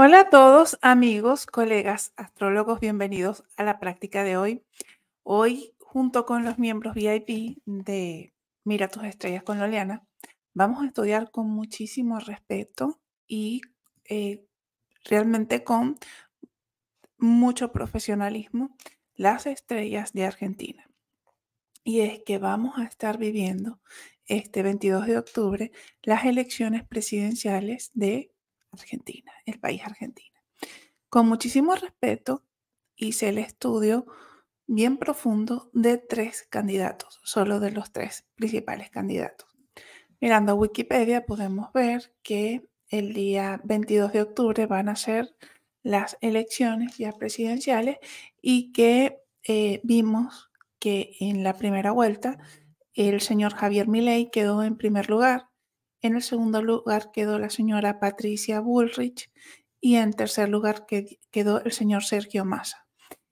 Hola a todos, amigos, colegas, astrólogos, bienvenidos a la práctica de hoy. Hoy, junto con los miembros VIP de Mira tus estrellas con Loliana, vamos a estudiar con muchísimo respeto y eh, realmente con mucho profesionalismo las estrellas de Argentina. Y es que vamos a estar viviendo este 22 de octubre las elecciones presidenciales de Argentina, el país Argentina. Con muchísimo respeto hice el estudio bien profundo de tres candidatos, solo de los tres principales candidatos. Mirando a Wikipedia podemos ver que el día 22 de octubre van a ser las elecciones ya presidenciales y que eh, vimos que en la primera vuelta el señor Javier Milei quedó en primer lugar en el segundo lugar quedó la señora Patricia Bullrich y en tercer lugar quedó el señor Sergio Massa.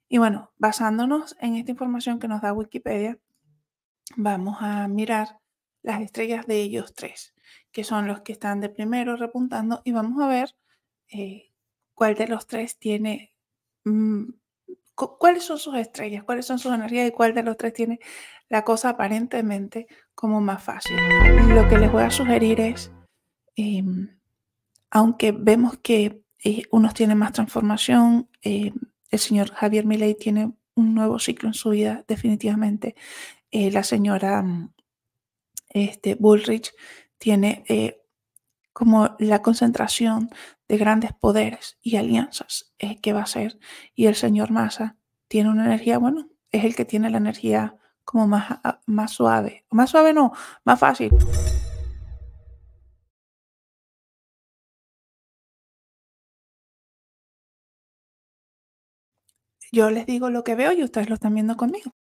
Y bueno, basándonos en esta información que nos da Wikipedia, vamos a mirar las estrellas de ellos tres, que son los que están de primero repuntando, y vamos a ver eh, cuál de los tres tiene mm, cuáles son sus estrellas, cuáles son sus energías y cuál de los tres tiene la cosa aparentemente como más fácil. lo que les voy a sugerir es, em, aunque vemos que eh, unos tienen más transformación, eh, el señor Javier Milei tiene un nuevo ciclo en su vida, definitivamente. Eh, la señora mm, este, Bullrich tiene como la concentración de grandes poderes y alianzas es que va a ser. Y el señor Massa tiene una energía, bueno, es el que tiene la energía como más, ah, más suave. Más suave no, más fácil. Yo les digo lo que veo y ustedes lo están viendo conmigo.